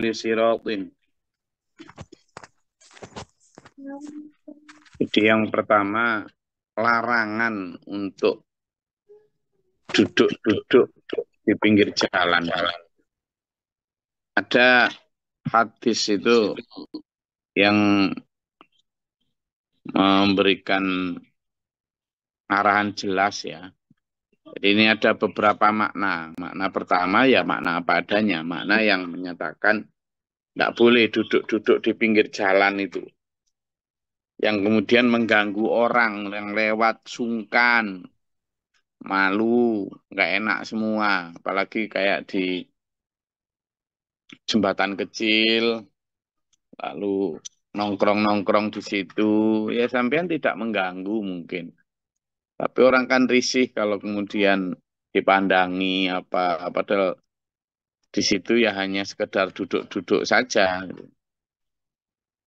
siratin. jadi yang pertama larangan untuk duduk-duduk di pinggir jalan. Ada hadis itu yang memberikan arahan jelas ya jadi ini ada beberapa makna. Makna pertama ya makna apa adanya, makna yang menyatakan tidak boleh duduk-duduk di pinggir jalan itu. Yang kemudian mengganggu orang yang lewat sungkan, malu, nggak enak semua. Apalagi kayak di jembatan kecil, lalu nongkrong-nongkrong di situ. Ya sampean tidak mengganggu mungkin. Tapi orang kan risih kalau kemudian dipandangi apa padahal di situ ya hanya sekedar duduk-duduk saja.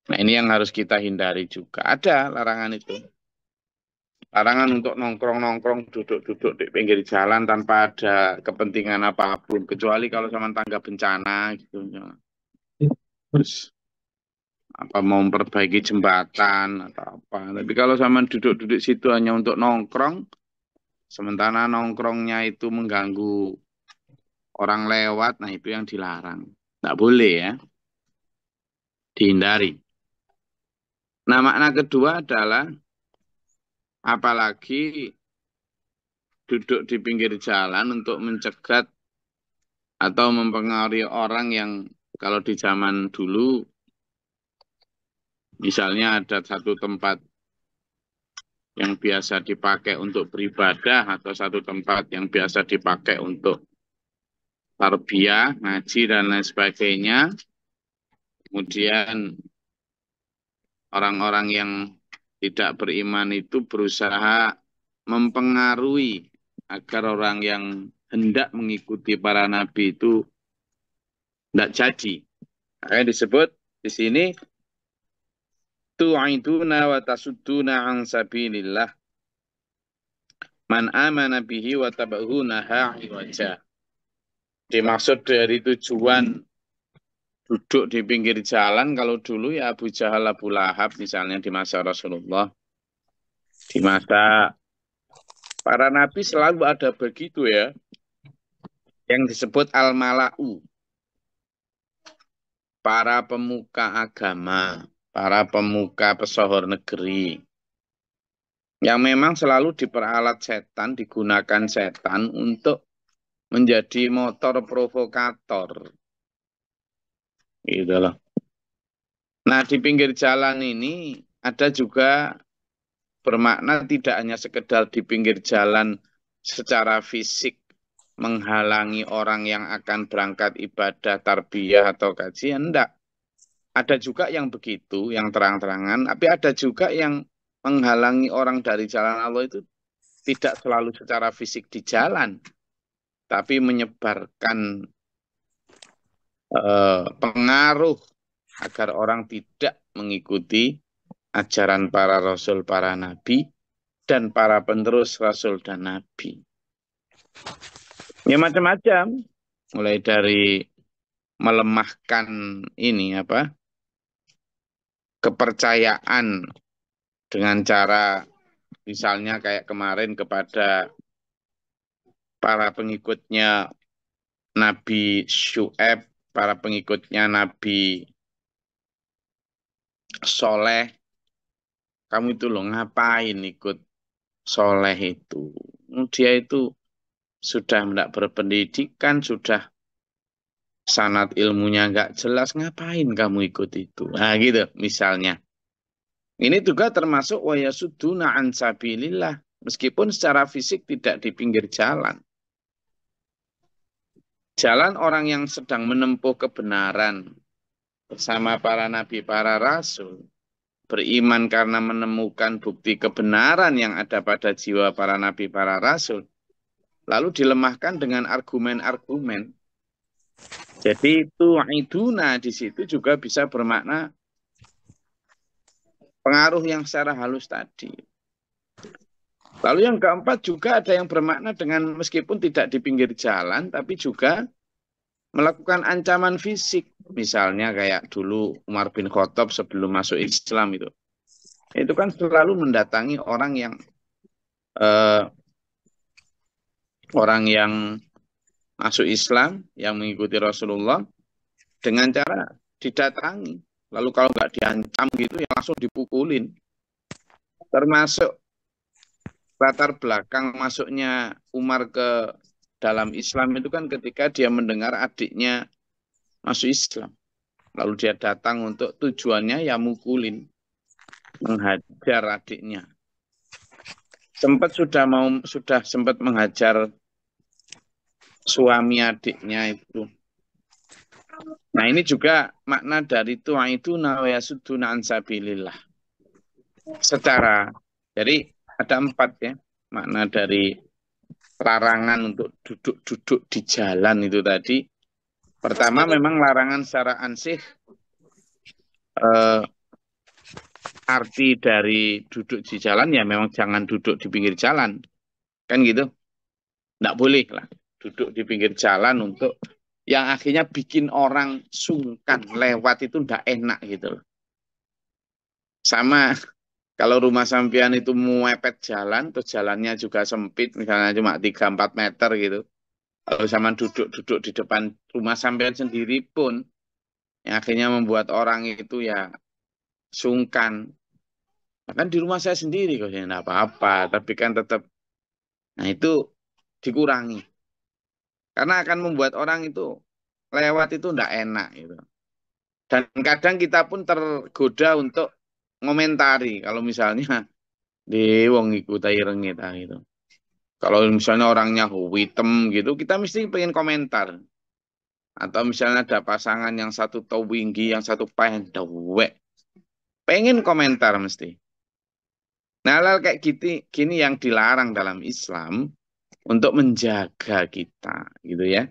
Nah ini yang harus kita hindari juga. Ada larangan itu. Larangan untuk nongkrong-nongkrong, duduk-duduk di pinggir jalan tanpa ada kepentingan apapun. Kecuali kalau sama tangga bencana gitu. Terus apa mau memperbaiki jembatan atau apa. Tapi kalau sama duduk-duduk situ hanya untuk nongkrong, sementara nongkrongnya itu mengganggu orang lewat, nah itu yang dilarang. Tidak boleh ya. Dihindari. Nah makna kedua adalah apalagi duduk di pinggir jalan untuk mencegat atau mempengaruhi orang yang kalau di zaman dulu Misalnya ada satu tempat yang biasa dipakai untuk beribadah atau satu tempat yang biasa dipakai untuk tarbiyah, ngaji dan lain sebagainya. Kemudian orang-orang yang tidak beriman itu berusaha mempengaruhi agar orang yang hendak mengikuti para nabi itu tidak jadi. Makanya disebut di sini tu'iduna wa tasudduna an sabilillah man amana bihi wa tabahunaha iwaja dimaksud dari tujuan duduk di pinggir jalan kalau dulu ya Abu Jahal Abu Lahab misalnya di masa Rasulullah di masa para nabi selalu ada begitu ya yang disebut al-mala'u para pemuka agama para pemuka pesohor negeri yang memang selalu diperalat setan, digunakan setan untuk menjadi motor provokator. Gitu loh. Nah, di pinggir jalan ini ada juga bermakna tidak hanya sekedar di pinggir jalan secara fisik menghalangi orang yang akan berangkat ibadah tarbiyah atau kajian enggak ada juga yang begitu, yang terang-terangan, tapi ada juga yang menghalangi orang dari jalan Allah itu tidak selalu secara fisik di jalan, tapi menyebarkan eh, pengaruh agar orang tidak mengikuti ajaran para rasul, para nabi, dan para penerus rasul dan nabi. Ya macam-macam, mulai dari melemahkan ini apa kepercayaan dengan cara misalnya kayak kemarin kepada para pengikutnya Nabi Syu'eb, para pengikutnya Nabi Soleh. Kamu itu loh ngapain ikut Soleh itu? Dia itu sudah tidak berpendidikan, sudah sanat ilmunya nggak jelas ngapain kamu ikut itu nah gitu misalnya ini juga termasuk wayasuduna ansabilillah meskipun secara fisik tidak di pinggir jalan jalan orang yang sedang menempuh kebenaran bersama para nabi para rasul beriman karena menemukan bukti kebenaran yang ada pada jiwa para nabi para rasul lalu dilemahkan dengan argumen-argumen jadi tu'iduna di situ juga bisa bermakna pengaruh yang secara halus tadi. Lalu yang keempat juga ada yang bermakna dengan meskipun tidak di pinggir jalan, tapi juga melakukan ancaman fisik. Misalnya kayak dulu Umar bin Khattab sebelum masuk Islam itu. Itu kan selalu mendatangi orang yang eh, orang yang masuk Islam yang mengikuti Rasulullah dengan cara didatangi. Lalu kalau nggak diancam gitu ya langsung dipukulin. Termasuk latar belakang masuknya Umar ke dalam Islam itu kan ketika dia mendengar adiknya masuk Islam. Lalu dia datang untuk tujuannya ya mukulin, menghajar adiknya. Sempat sudah mau sudah sempat menghajar suami adiknya itu. Nah ini juga makna dari tua itu nawayasuduna ansabilillah. Secara, jadi ada empat ya makna dari larangan untuk duduk-duduk di jalan itu tadi. Pertama memang larangan secara ansih eh, arti dari duduk di jalan ya memang jangan duduk di pinggir jalan. Kan gitu. Tidak boleh lah duduk di pinggir jalan untuk yang akhirnya bikin orang sungkan lewat itu ndak enak gitu loh. Sama kalau rumah sampian itu mepet jalan, terus jalannya juga sempit, misalnya cuma 3-4 meter gitu. Kalau sama duduk-duduk di depan rumah sampian sendiri pun, yang akhirnya membuat orang itu ya sungkan. Kan di rumah saya sendiri kok, ya apa-apa, tapi kan tetap Nah itu dikurangi. Karena akan membuat orang itu lewat itu tidak enak gitu. Dan kadang kita pun tergoda untuk ngomentari kalau misalnya di wong ikutai kita gitu. Kalau misalnya orangnya hitam gitu, kita mesti pengen komentar. Atau misalnya ada pasangan yang satu towinggi, yang satu pendek. Pengen komentar mesti. Nah, hal kayak gini, gini yang dilarang dalam Islam untuk menjaga kita gitu ya.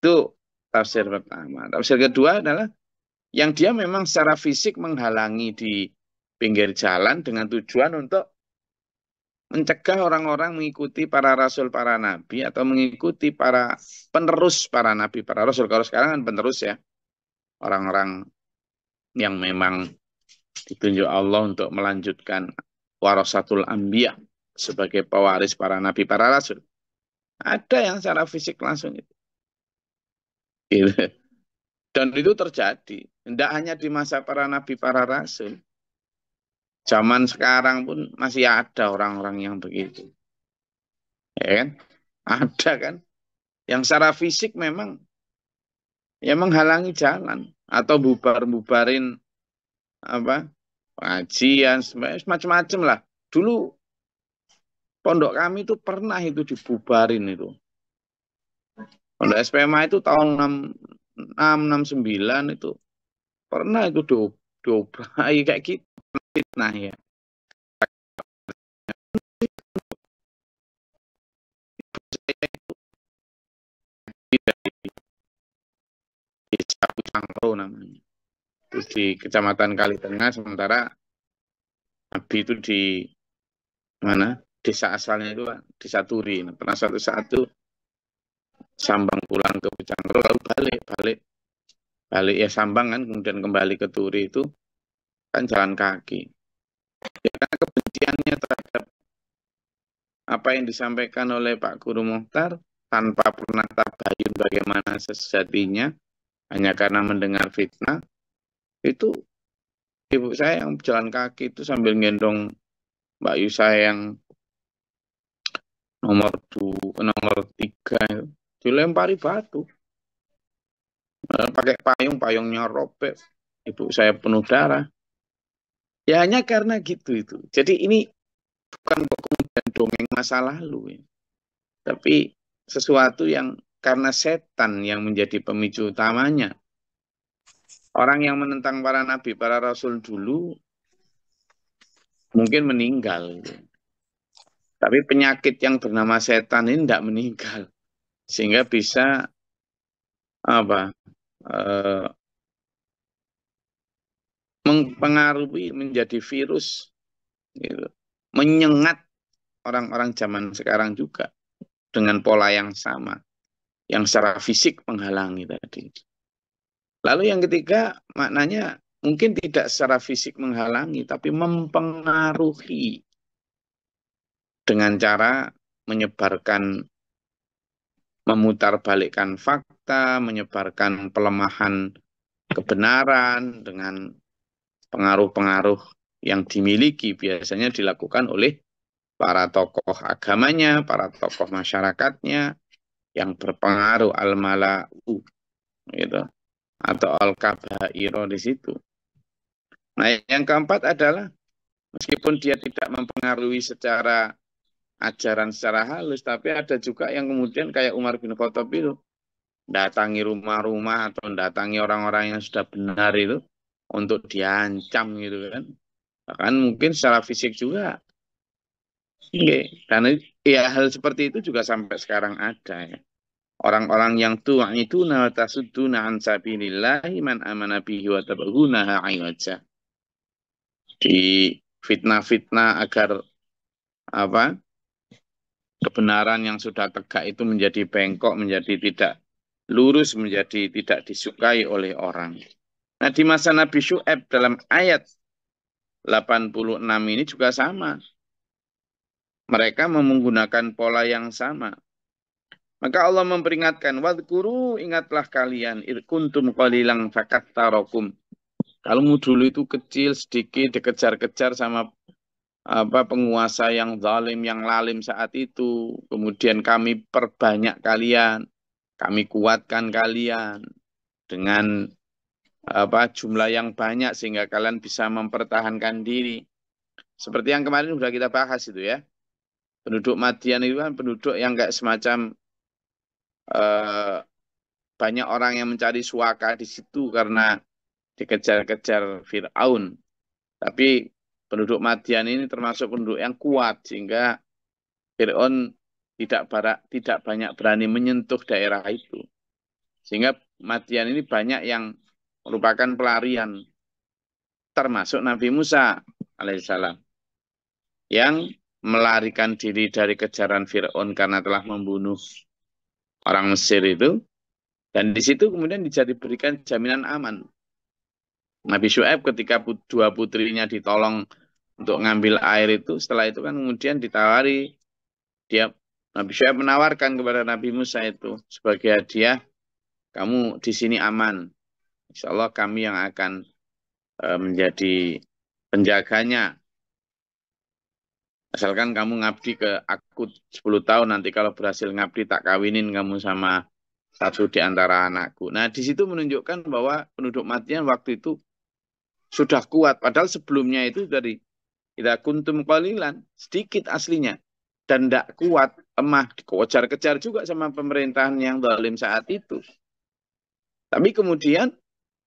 Itu tafsir pertama. Tafsir kedua adalah yang dia memang secara fisik menghalangi di pinggir jalan dengan tujuan untuk mencegah orang-orang mengikuti para rasul, para nabi atau mengikuti para penerus para nabi, para rasul. Kalau sekarang kan penerus ya. Orang-orang yang memang ditunjuk Allah untuk melanjutkan warasatul ambiyah sebagai pewaris para nabi, para rasul. Ada yang secara fisik langsung itu. Gitu. Dan itu terjadi. Tidak hanya di masa para nabi, para rasul. Zaman sekarang pun masih ada orang-orang yang begitu. Ya kan? Ada kan? Yang secara fisik memang ya menghalangi jalan atau bubar-bubarin apa pengajian semacam-macam lah dulu pondok kami itu pernah itu dibubarin itu. Pondok SPMA itu tahun 669 itu pernah itu do dobrai kayak gitu nah ya. Desa Pucangro namanya. Itu di Kecamatan Kali Tengah sementara Nabi itu di mana? desa asalnya itu desa Turi. Nah, pernah suatu saat tuh Sambang pulang ke Pecanggol lalu balik balik balik ya Sambang kan kemudian kembali ke Turi itu kan jalan kaki. Ya, karena kebenciannya terhadap apa yang disampaikan oleh Pak Guru Mohtar tanpa pernah tabayun bagaimana sesatinya hanya karena mendengar fitnah itu ibu saya yang jalan kaki itu sambil ngendong Mbak Yusa yang nomor dua nomor tiga dilempari batu eh, pakai payung payungnya robek ibu saya penuh darah ya hanya karena gitu itu jadi ini bukan kok kemudian dongeng masa lalu ya. tapi sesuatu yang karena setan yang menjadi pemicu utamanya orang yang menentang para nabi para rasul dulu mungkin meninggal gitu. Tapi penyakit yang bernama setan ini tidak meninggal, sehingga bisa apa eh, mempengaruhi menjadi virus, gitu. menyengat orang-orang zaman sekarang juga dengan pola yang sama, yang secara fisik menghalangi tadi. Lalu yang ketiga maknanya mungkin tidak secara fisik menghalangi, tapi mempengaruhi dengan cara menyebarkan memutarbalikkan fakta, menyebarkan pelemahan kebenaran dengan pengaruh-pengaruh yang dimiliki biasanya dilakukan oleh para tokoh agamanya, para tokoh masyarakatnya yang berpengaruh al-mala'u gitu atau al-kabairo di situ. Nah, yang keempat adalah meskipun dia tidak mempengaruhi secara ajaran secara halus, tapi ada juga yang kemudian kayak Umar bin Khattab itu datangi rumah-rumah atau datangi orang-orang yang sudah benar itu untuk diancam gitu kan. Bahkan mungkin secara fisik juga. Oke, karena ya hal seperti itu juga sampai sekarang ada ya. Orang-orang yang tua itu tasudduna an sabilillahi man amana bihi wa tabghunaha aywaja. Di fitnah-fitnah agar apa? kebenaran yang sudah tegak itu menjadi bengkok, menjadi tidak lurus, menjadi tidak disukai oleh orang. Nah di masa Nabi Shu'ab dalam ayat 86 ini juga sama. Mereka menggunakan pola yang sama. Maka Allah memperingatkan, Wadkuru ingatlah kalian, irkuntum qalilang fakat tarokum. Kalau dulu itu kecil, sedikit, dikejar-kejar sama apa penguasa yang zalim yang lalim saat itu kemudian kami perbanyak kalian kami kuatkan kalian dengan apa jumlah yang banyak sehingga kalian bisa mempertahankan diri seperti yang kemarin sudah kita bahas itu ya penduduk Madian itu kan penduduk yang enggak semacam eh, banyak orang yang mencari suaka di situ karena dikejar-kejar Fir'aun tapi penduduk Madian ini termasuk penduduk yang kuat sehingga Fir'aun tidak tidak banyak berani menyentuh daerah itu. Sehingga Madian ini banyak yang merupakan pelarian termasuk Nabi Musa alaihissalam yang melarikan diri dari kejaran Fir'aun karena telah membunuh orang Mesir itu dan di situ kemudian dijadi berikan jaminan aman Nabi Shu'aib ketika dua putrinya ditolong untuk ngambil air itu, setelah itu kan kemudian ditawari dia Nabi Shu'aib menawarkan kepada Nabi Musa itu sebagai hadiah, kamu di sini aman. Insya Allah kami yang akan e, menjadi penjaganya. Asalkan kamu ngabdi ke aku 10 tahun, nanti kalau berhasil ngabdi tak kawinin kamu sama satu di antara anakku. Nah, di situ menunjukkan bahwa penduduk matian waktu itu sudah kuat padahal sebelumnya itu dari tidak kuntum kalilan sedikit aslinya dan tidak kuat emah dikejar-kejar juga sama pemerintahan yang zalim saat itu tapi kemudian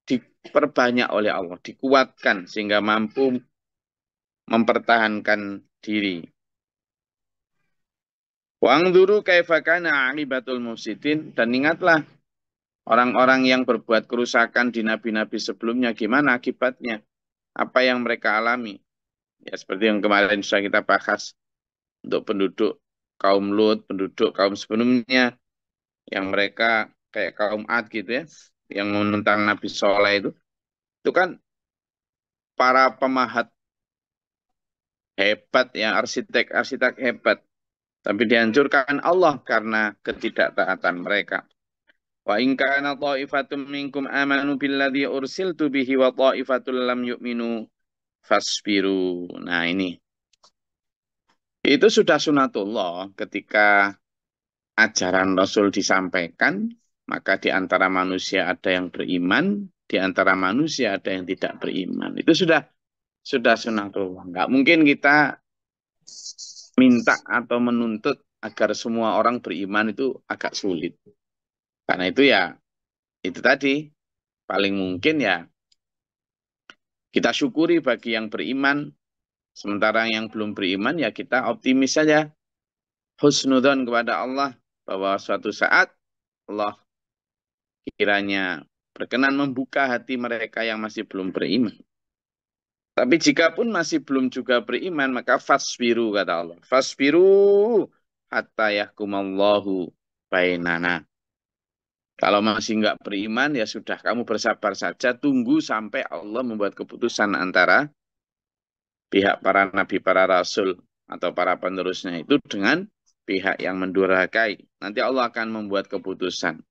diperbanyak oleh Allah dikuatkan sehingga mampu mempertahankan diri Wangduru kaifakana akibatul musitin dan ingatlah Orang-orang yang berbuat kerusakan di nabi-nabi sebelumnya, gimana akibatnya? Apa yang mereka alami? Ya, seperti yang kemarin sudah kita bahas untuk penduduk kaum Lut, penduduk kaum sebelumnya, yang mereka kayak kaum Ad gitu ya, yang menentang Nabi Soleh itu, itu kan para pemahat hebat ya, arsitek-arsitek hebat. Tapi dihancurkan Allah karena ketidaktaatan mereka. Wa in kana ta'ifatum minkum amanu billadhi ursiltu Nah ini. Itu sudah sunatullah ketika ajaran Rasul disampaikan, maka di antara manusia ada yang beriman, di antara manusia ada yang tidak beriman. Itu sudah sudah sunatullah. Enggak mungkin kita minta atau menuntut agar semua orang beriman itu agak sulit. Karena itu ya itu tadi paling mungkin ya kita syukuri bagi yang beriman sementara yang belum beriman ya kita optimis saja husnudon kepada Allah bahwa suatu saat Allah kiranya berkenan membuka hati mereka yang masih belum beriman. Tapi jika pun masih belum juga beriman, maka fasbiru kata Allah. Fasbiru hatta yahkumallahu bainana. Kalau masih nggak beriman, ya sudah kamu bersabar saja, tunggu sampai Allah membuat keputusan antara pihak para nabi, para rasul, atau para penerusnya itu dengan pihak yang mendurhakai. Nanti Allah akan membuat keputusan.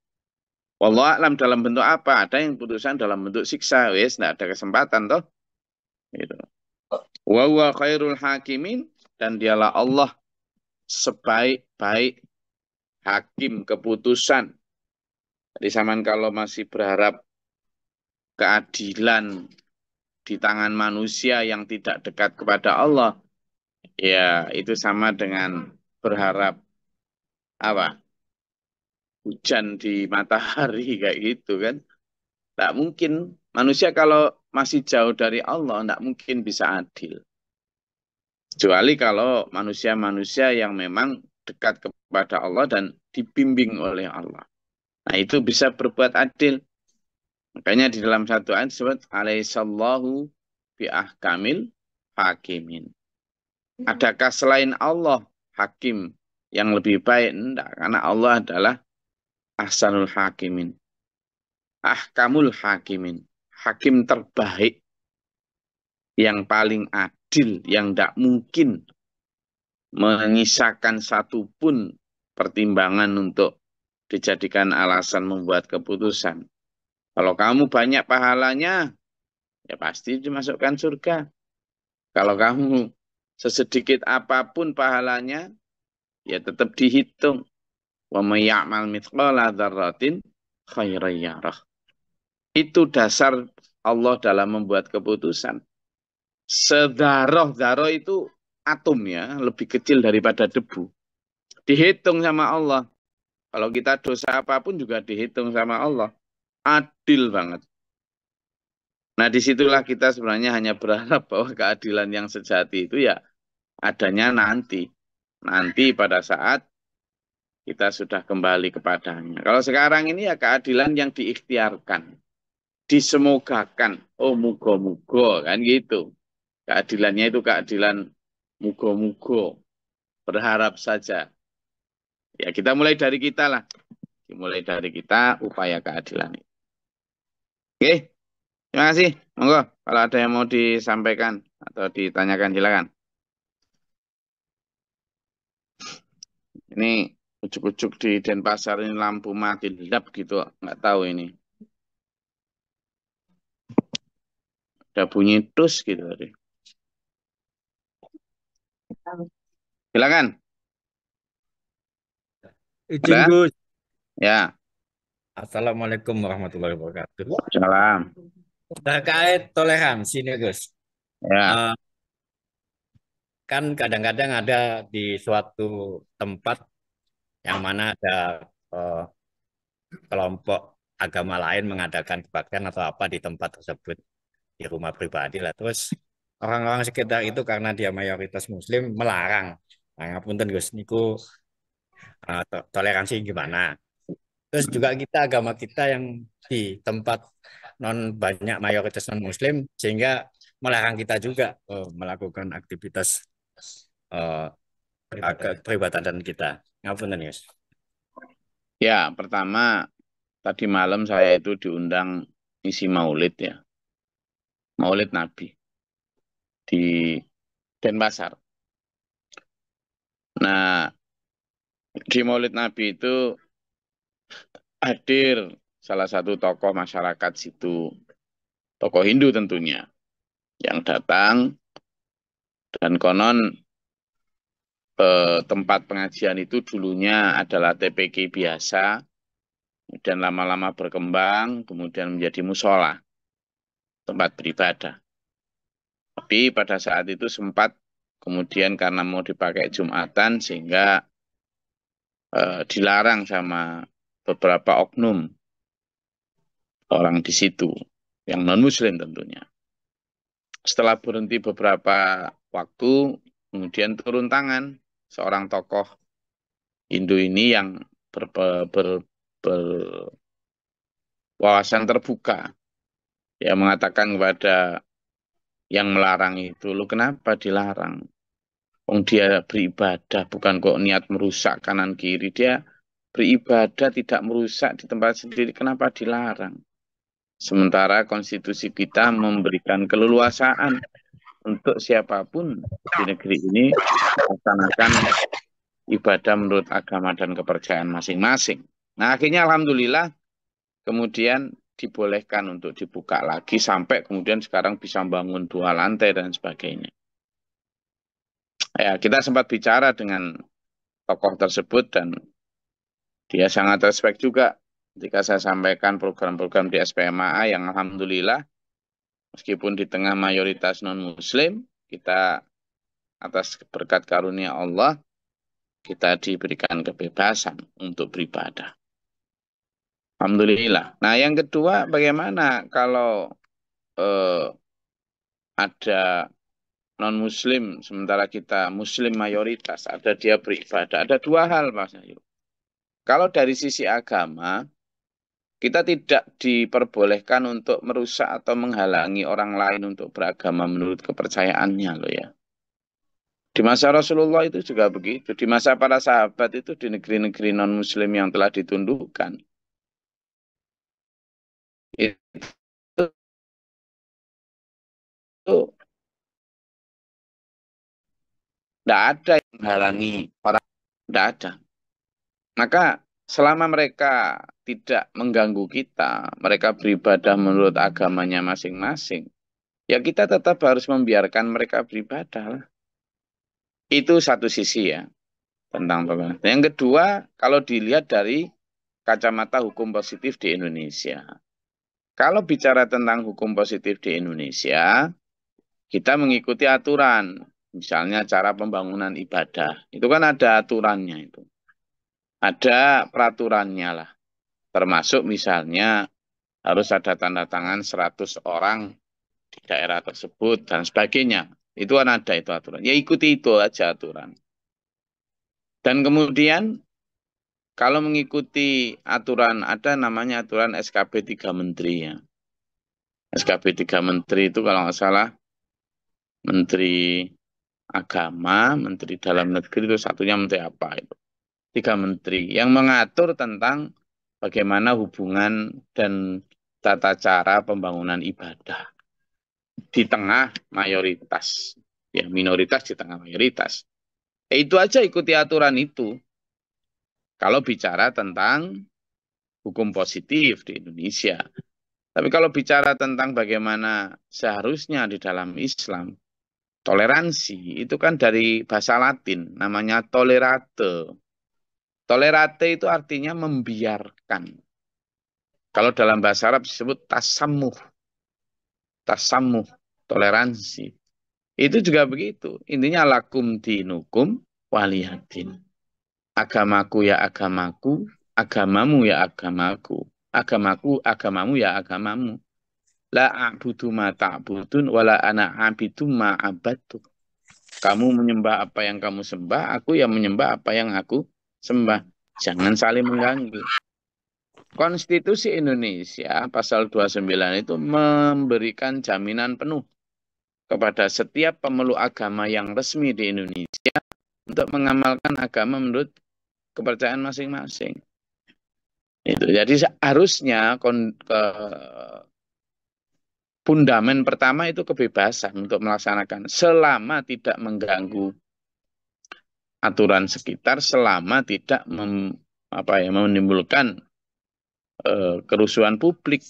Wallah alam dalam bentuk apa? Ada yang keputusan dalam bentuk siksa, wes, nggak ada kesempatan toh. Gitu. Wa huwa khairul hakimin dan dialah Allah sebaik-baik hakim keputusan jadi zaman kalau masih berharap keadilan di tangan manusia yang tidak dekat kepada Allah, ya itu sama dengan berharap apa? Hujan di matahari kayak gitu kan. Tak mungkin manusia kalau masih jauh dari Allah tidak mungkin bisa adil. Kecuali kalau manusia-manusia yang memang dekat kepada Allah dan dibimbing oleh Allah. Nah itu bisa berbuat adil. Makanya di dalam satu ayat disebut alaihissallahu bi'ah kamil hakimin. Adakah selain Allah hakim yang lebih baik? Enggak, karena Allah adalah ahsanul hakimin. Ahkamul hakimin. Hakim terbaik. Yang paling adil, yang tidak mungkin menyisakan satu pun pertimbangan untuk dijadikan alasan membuat keputusan. Kalau kamu banyak pahalanya, ya pasti dimasukkan surga. Kalau kamu sesedikit apapun pahalanya, ya tetap dihitung. Wa Itu dasar Allah dalam membuat keputusan. Sedaroh, daroh itu atom ya, lebih kecil daripada debu. Dihitung sama Allah. Kalau kita dosa apapun juga dihitung sama Allah. Adil banget. Nah disitulah kita sebenarnya hanya berharap bahwa keadilan yang sejati itu ya adanya nanti. Nanti pada saat kita sudah kembali kepadanya. Kalau sekarang ini ya keadilan yang diikhtiarkan. Disemogakan. Oh mugo-mugo kan gitu. Keadilannya itu keadilan mugo-mugo. Berharap saja Ya kita mulai dari kita lah. mulai dari kita upaya keadilan. Oke, terima kasih. Monggo, kalau ada yang mau disampaikan atau ditanyakan silakan. Ini ujuk-ujuk di Denpasar ini lampu mati lap gitu, nggak tahu ini. Ada bunyi tus gitu tadi. Silakan. Izin Gus. Ya. Assalamualaikum warahmatullahi wabarakatuh. Salam. Terkait toleransi nih Gus. Ya. Uh, kan kadang-kadang ada di suatu tempat yang mana ada uh, kelompok agama lain mengadakan kebaktian atau apa di tempat tersebut di rumah pribadi lah terus orang-orang sekitar itu karena dia mayoritas muslim melarang Nah, ngapunten Gus niku uh, toleransi gimana. Terus hmm. juga kita agama kita yang di tempat non banyak mayoritas non muslim sehingga melarang kita juga uh, melakukan aktivitas uh, peribadatan kita. Ngapun Yus. Ya, pertama tadi malam saya itu diundang isi maulid ya. Maulid Nabi di Denpasar. Nah, di Maulid Nabi itu hadir salah satu tokoh masyarakat situ, tokoh Hindu tentunya, yang datang dan konon eh, tempat pengajian itu dulunya adalah TPK biasa, kemudian lama-lama berkembang, kemudian menjadi musola, tempat beribadah. Tapi pada saat itu sempat kemudian karena mau dipakai Jumatan sehingga uh, dilarang sama beberapa oknum orang di situ yang non muslim tentunya. Setelah berhenti beberapa waktu, kemudian turun tangan seorang tokoh Hindu ini yang ber, ber, ber, wawasan terbuka ya mengatakan kepada yang melarang itu lo kenapa dilarang Wong dia beribadah bukan kok niat merusak kanan kiri. Dia beribadah tidak merusak di tempat sendiri. Kenapa dilarang? Sementara konstitusi kita memberikan keleluasaan untuk siapapun di negeri ini melaksanakan ibadah menurut agama dan kepercayaan masing-masing. Nah akhirnya alhamdulillah kemudian dibolehkan untuk dibuka lagi sampai kemudian sekarang bisa bangun dua lantai dan sebagainya. Ya, kita sempat bicara dengan tokoh tersebut dan dia sangat respect juga ketika saya sampaikan program-program di SPMA yang alhamdulillah meskipun di tengah mayoritas non-muslim kita atas berkat karunia Allah kita diberikan kebebasan untuk beribadah. Alhamdulillah. Nah, yang kedua bagaimana kalau eh, ada non muslim sementara kita muslim mayoritas ada dia beribadah ada dua hal mas kalau dari sisi agama kita tidak diperbolehkan untuk merusak atau menghalangi orang lain untuk beragama menurut kepercayaannya loh ya di masa Rasulullah itu juga begitu. Di masa para sahabat itu di negeri-negeri non-muslim yang telah ditundukkan. Itu tidak ada yang menghalangi para tidak ada. Maka selama mereka tidak mengganggu kita, mereka beribadah menurut agamanya masing-masing, ya kita tetap harus membiarkan mereka beribadah. Itu satu sisi ya tentang pemerintah. Yang kedua, kalau dilihat dari kacamata hukum positif di Indonesia. Kalau bicara tentang hukum positif di Indonesia, kita mengikuti aturan Misalnya cara pembangunan ibadah, itu kan ada aturannya itu. Ada peraturannya lah. Termasuk misalnya harus ada tanda tangan 100 orang di daerah tersebut dan sebagainya. Itu kan ada itu aturan. Ya ikuti itu aja aturan. Dan kemudian kalau mengikuti aturan ada namanya aturan SKB 3 Menteri ya. SKB 3 Menteri itu kalau nggak salah Menteri agama, menteri dalam negeri itu satunya menteri apa itu. Tiga menteri yang mengatur tentang bagaimana hubungan dan tata cara pembangunan ibadah di tengah mayoritas ya minoritas di tengah mayoritas Eh, itu aja ikuti aturan itu kalau bicara tentang hukum positif di Indonesia tapi kalau bicara tentang bagaimana seharusnya di dalam Islam Toleransi itu kan dari bahasa Latin, namanya tolerate. Tolerate itu artinya membiarkan. Kalau dalam bahasa Arab disebut tasamuh. Tasamuh, toleransi. Itu juga begitu. Intinya lakum dinukum waliyadin. Agamaku ya agamaku, agamamu ya agamaku. Agamaku, agamamu ya agamamu. La a'budu ma ta'budun wa la ana abidu ma abadu. Kamu menyembah apa yang kamu sembah, aku yang menyembah apa yang aku sembah. Jangan saling mengganggu. Konstitusi Indonesia pasal 29 itu memberikan jaminan penuh kepada setiap pemeluk agama yang resmi di Indonesia untuk mengamalkan agama menurut kepercayaan masing-masing. Itu. Jadi seharusnya Pundamen pertama itu kebebasan untuk melaksanakan selama tidak mengganggu aturan sekitar, selama tidak mem, apa ya menimbulkan e, kerusuhan publik.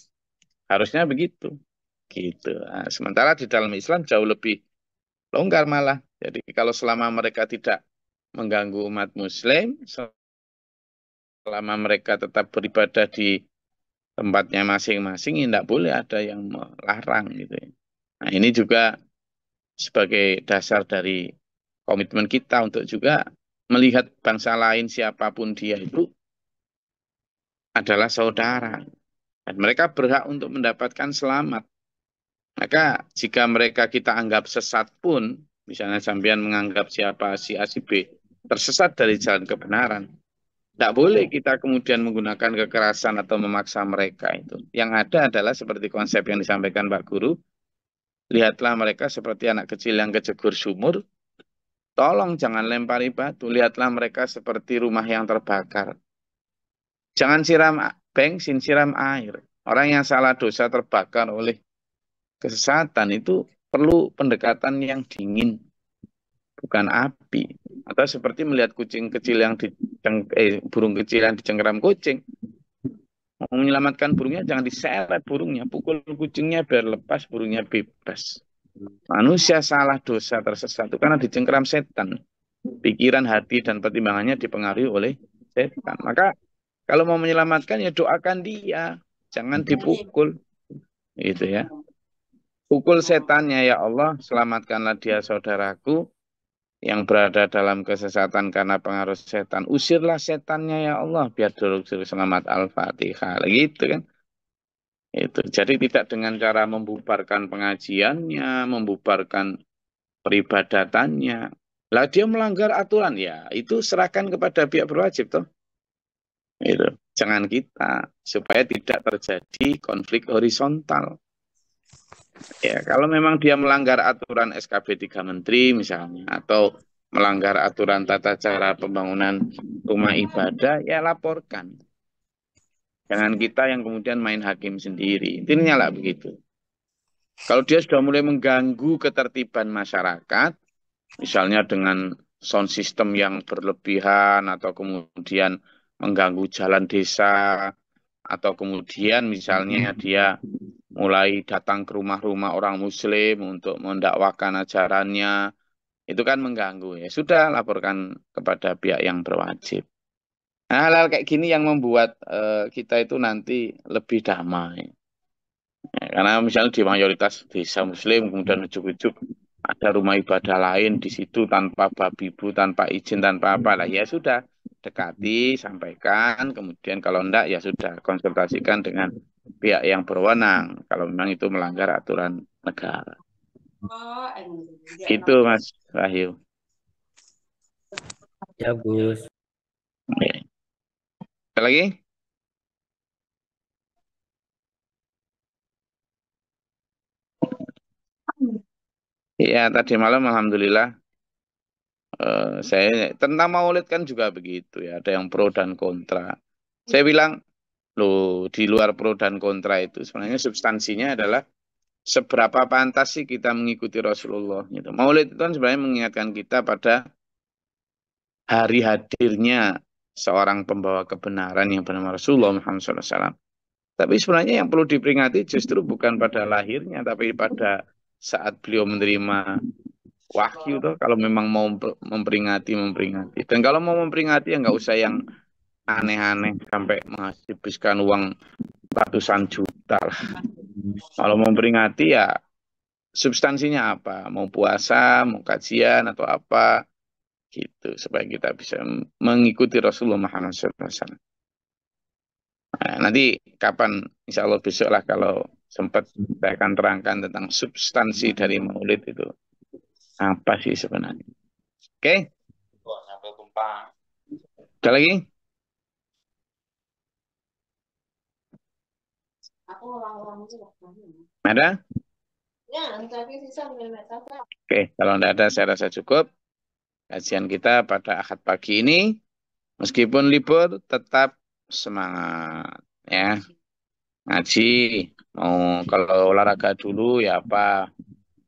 Harusnya begitu. Gitu. Nah, sementara di dalam Islam jauh lebih longgar malah. Jadi kalau selama mereka tidak mengganggu umat muslim, selama mereka tetap beribadah di tempatnya masing-masing tidak ya boleh ada yang melarang gitu ya. Nah ini juga sebagai dasar dari komitmen kita untuk juga melihat bangsa lain siapapun dia itu adalah saudara dan mereka berhak untuk mendapatkan selamat. Maka jika mereka kita anggap sesat pun, misalnya sampean menganggap siapa si A si B tersesat dari jalan kebenaran, tidak boleh iya. kita kemudian menggunakan kekerasan atau memaksa mereka itu. Yang ada adalah seperti konsep yang disampaikan Pak Guru, lihatlah mereka seperti anak kecil yang kejegur sumur, tolong jangan lempari batu, lihatlah mereka seperti rumah yang terbakar. Jangan siram bensin, siram air. Orang yang salah dosa terbakar oleh kesesatan itu perlu pendekatan yang dingin, bukan api atau seperti melihat kucing kecil yang di eh, burung kecil yang dicengkeram kucing mau menyelamatkan burungnya jangan diseret burungnya pukul kucingnya biar lepas burungnya bebas manusia salah dosa tersesat itu karena dicengkeram setan pikiran hati dan pertimbangannya dipengaruhi oleh setan maka kalau mau menyelamatkan ya doakan dia jangan dipukul itu ya pukul setannya ya Allah selamatkanlah dia saudaraku yang berada dalam kesesatan karena pengaruh setan. Usirlah setannya ya Allah biar dulu selamat Al-Fatihah. Gitu kan. Itu. Jadi tidak dengan cara membubarkan pengajiannya, membubarkan peribadatannya. Lah dia melanggar aturan ya, itu serahkan kepada pihak berwajib toh. Itu. Jangan kita supaya tidak terjadi konflik horizontal. Ya, kalau memang dia melanggar aturan SKB 3 Menteri misalnya atau melanggar aturan tata cara pembangunan rumah ibadah, ya laporkan. Jangan kita yang kemudian main hakim sendiri. Intinya lah begitu. Kalau dia sudah mulai mengganggu ketertiban masyarakat, misalnya dengan sound system yang berlebihan atau kemudian mengganggu jalan desa atau kemudian misalnya dia mulai datang ke rumah-rumah orang muslim untuk mendakwakan ajarannya itu kan mengganggu ya sudah laporkan kepada pihak yang berwajib nah, hal-hal kayak gini yang membuat uh, kita itu nanti lebih damai ya, karena misalnya di mayoritas desa muslim kemudian hmm. ujuk-ujuk ada rumah ibadah lain di situ tanpa babi bu tanpa izin tanpa apa lah ya sudah dekati, mm-hmm. sampaikan, kemudian kalau enggak ya sudah konsultasikan dengan pihak yang berwenang kalau memang itu melanggar aturan negara. Oh, itu Mas Wahyu. Ya, Gus. Oke. lagi? Iya, tadi malam alhamdulillah Eh, saya tentang Maulid kan juga begitu ya, ada yang pro dan kontra. Saya bilang, lo di luar pro dan kontra itu sebenarnya substansinya adalah seberapa pantas sih kita mengikuti Rasulullah gitu. Maulid itu kan sebenarnya mengingatkan kita pada hari hadirnya seorang pembawa kebenaran yang bernama Rasulullah Muhammad SAW. Tapi sebenarnya yang perlu diperingati justru bukan pada lahirnya, tapi pada saat beliau menerima wahyu tuh kalau memang mau memperingati memperingati dan kalau mau memperingati ya nggak usah yang aneh-aneh sampai menghabiskan uang ratusan juta lah kalau memperingati ya substansinya apa mau puasa mau kajian atau apa gitu supaya kita bisa mengikuti Rasulullah Muhammad SAW. Nah, nanti kapan Insya Allah besok lah kalau sempat saya akan terangkan tentang substansi dari Maulid itu apa sih sebenarnya. Oke? Okay? Ada lagi? Aku ulang-ulang Ada? Ya, tapi sisa Oke, kalau tidak ada saya rasa cukup. Kajian kita pada akad pagi ini, meskipun libur, tetap semangat. Ya, ngaji. Mau kalau olahraga dulu ya apa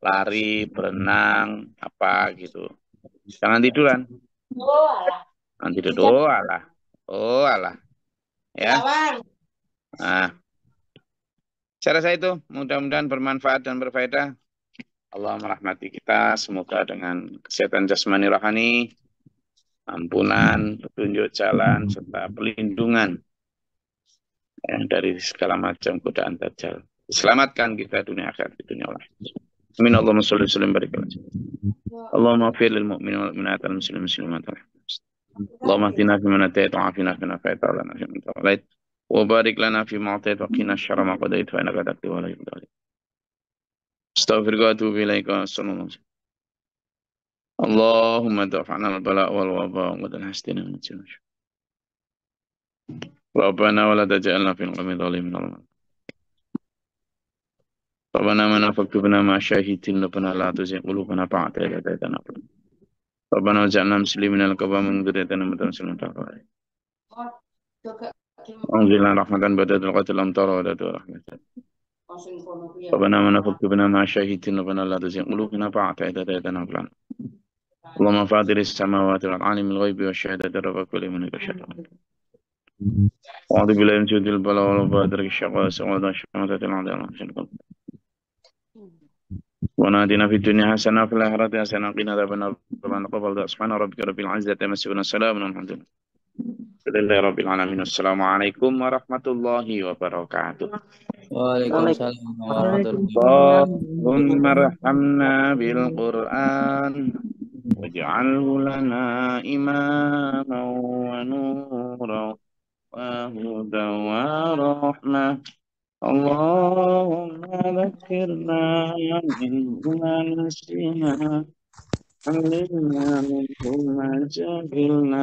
lari, berenang, apa gitu. Jangan tiduran. Oh, Jangan tidur. Oh, lah. Oh, alah. Ya. Nah. Cara saya itu mudah-mudahan bermanfaat dan berfaedah. Allah merahmati kita semoga dengan kesehatan jasmani rohani, ampunan, petunjuk jalan serta pelindungan ya, dari segala macam godaan tajal. Selamatkan kita dunia akhirat di dunia Allah. Amin Allahumma salli alaihi wasallam barik alaihi. Allahumma fi lil mu'minin wal mu'minat al muslimin muslimat. Allahumma tina fi man ta'ata wa afina fi man fa'ata wa lana fi man ta'alait. Wa barik lana fi ma ta'at wa qina syarra ma wa innaka taqdi wa wa atubu sallallahu Allahumma dafa'na al bala wal wabah wa qad hastina min syarri. Rabbana wa la taj'alna fil qawmi dhalimin. Allahumma ربنا من فكبنا ما شهدنا ربنا لا تزغ قلوبنا بعد إذ هديتنا ربنا وجعلنا مسلمين لك ومن ذريتنا متمسكين بالقرآن أنزلنا رحمة بدل القتل أمطار ودد رحمة ربنا من فكبنا ما شهدنا ربنا لا تزغ قلوبنا بعد إذ هديتنا اللهم فاطر السماوات والأرض عالم الغيب والشهادة رب كل من كشف أعوذ بالله من شر البلاء والوباء درك الشقاء سواد الشماتة العدل Wanadi nafidunya Hasan ala harati Hasan al-Qina dar bin Abdullah bin Qabul dar Asma Rubi Rubi al-Azizah Nabi Muhammad Sallamuhu alaikum warahmatullahi wabarakatuh. Waalaikumsalam warahmatullahi wabarakatuh. Allahumma lachinna, yammingu lalushina, kalilinga mingkula jangilna,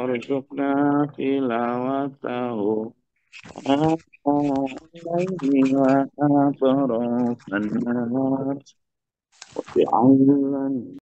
orjukna kilawatau, at kongolai